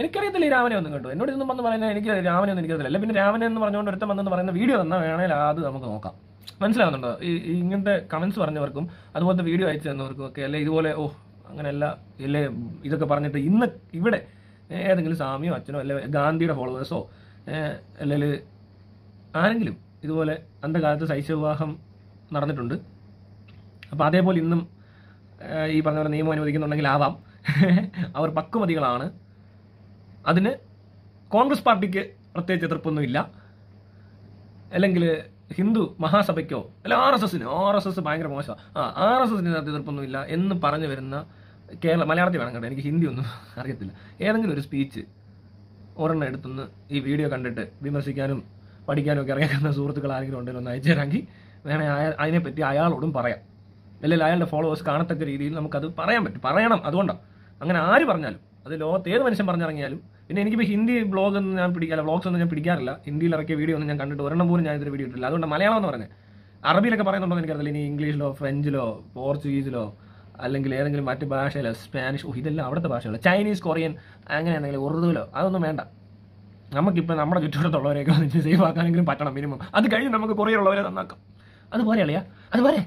എനിക്കറിയത്തില്ല ഈ രാമനെ ഒന്നും കേട്ടു എന്നോട് ഇതൊന്നും വന്ന് പറഞ്ഞാൽ എനിക്ക് രാമനെ ഒന്നും എനിക്കറിയില്ല പിന്നെ രാമനെ എന്ന് പറഞ്ഞുകൊണ്ട് ഒരുത്തം വന്നെന്ന് പറയുന്ന വീഡിയോ തന്നാൽ വേണേൽ അത് നമുക്ക് നോക്കാം മനസ്സിലാവുന്നുണ്ടോ ഈ ഇങ്ങനത്തെ കമന്റ്സ് പറഞ്ഞവർക്കും അതുപോലത്തെ വീഡിയോ അയച്ചു തന്നവർക്കും ഒക്കെ അല്ലെ ഇതുപോലെ ഓ അങ്ങനെയല്ല എല്ലാ ഇതൊക്കെ പറഞ്ഞിട്ട് ഇന്ന് ഇവിടെ ഏതെങ്കിലും സ്വാമിയോ അച്ഛനോ അല്ലെങ്കിൽ ഗാന്ധിയുടെ ഫോളോവേഴ്സോ അല്ലെങ്കിൽ ആരെങ്കിലും ഇതുപോലെ അന്ധകാലത്ത് ശൈശവിവാഹം നടന്നിട്ടുണ്ട് അപ്പോൾ അതേപോലെ ഇന്നും ഈ പറഞ്ഞ പോലെ നിയമം അനുവദിക്കുന്നുണ്ടെങ്കിൽ ആവാം അവർ പക്വമതികളാണ് അതിന് കോൺഗ്രസ് പാർട്ടിക്ക് പ്രത്യേകിച്ച് എതിർപ്പൊന്നുമില്ല അല്ലെങ്കിൽ ഹിന്ദു മഹാസഭയ്ക്കോ അല്ല ആർ എസ് എസിനോ ആർ എസ് എസ് ഭയങ്കര മോശമാണ് ആ ആർ എസ് എസിന് എതിർപ്പൊന്നുമില്ല എന്ന് പറഞ്ഞു വരുന്ന കേരള മലയാളത്തിൽ വേണം കേട്ടോ എനിക്ക് ഹിന്ദി ഒന്നും അറിയത്തില്ല ഏതെങ്കിലും ഒരു സ്പീച്ച് ഒരെണ്ണം എടുത്തുനിന്ന് ഈ വീഡിയോ കണ്ടിട്ട് വിമർശിക്കാനും പഠിക്കാനും ഒക്കെ അറിയാവുന്ന സുഹൃത്തുക്കൾ ആരെങ്കിലും ഉണ്ടെങ്കിൽ ഒന്ന് അയച്ചു തരാമെങ്കിൽ വേണേൽ അതിനെപ്പറ്റി അയാളോടും പറയാം അല്ലെങ്കിൽ അയാളുടെ ഫോളോവേഴ്സ് കാണത്തക്ക രീതിയിൽ നമുക്കത് പറയാൻ പറ്റും പറയണം അതുകൊണ്ടാണ് അങ്ങനെ ആര് പറഞ്ഞാലും അത് ലോകത്ത് ഏത് മനുഷ്യൻ പറഞ്ഞിറങ്ങിയാലും പിന്നെ എനിക്കിപ്പോൾ ഹിന്ദി ബ്ലോഗ് ഒന്നും ഞാൻ പിടിക്കാറില്ല ബ്ലോഗ്സ് ഒന്നും ഞാൻ പിടിക്കാറില്ല ഹിന്ദിയിൽ ഇറക്കിയ വീഡിയോ ഒന്നും ഞാൻ കണ്ടിട്ട് ഒരെണ്ണം പോലും ഞാൻ ഇതിൽ വീഡിയോ ഇട്ടില്ല അതുകൊണ്ട് മലയാളം എന്ന് പറഞ്ഞത് അറബിയിലൊക്കെ പറയുന്നുണ്ടോ എനിക്കറിയില്ല ഇനി ഇംഗ്ലീഷിലോ ഫ്രഞ്ചിലോ പോർച്ചുഗീസിലോ അല്ലെങ്കിൽ ഏതെങ്കിലും മറ്റു ഭാഷയിലോ സ്പാനിഷ് ഇതെല്ലാം അവിടുത്തെ ഭാഷകളോ ചൈനീസ് കൊറിയൻ അങ്ങനെ എന്തെങ്കിലും ഉറുദുവിലോ അതൊന്നും വേണ്ട നമുക്കിപ്പോൾ നമ്മുടെ ചുറ്റുപാടത്തുള്ളവരെയൊക്കെ വന്നിട്ട് സേഫ് ആക്കാനെങ്കിലും പറ്റണം മിനിമം അത് കഴിഞ്ഞ് നമുക്ക് കൊറിയറുള്ളവരെ നന്നാക്കാം അതുപോലെ അളിയാ അതുപോലെ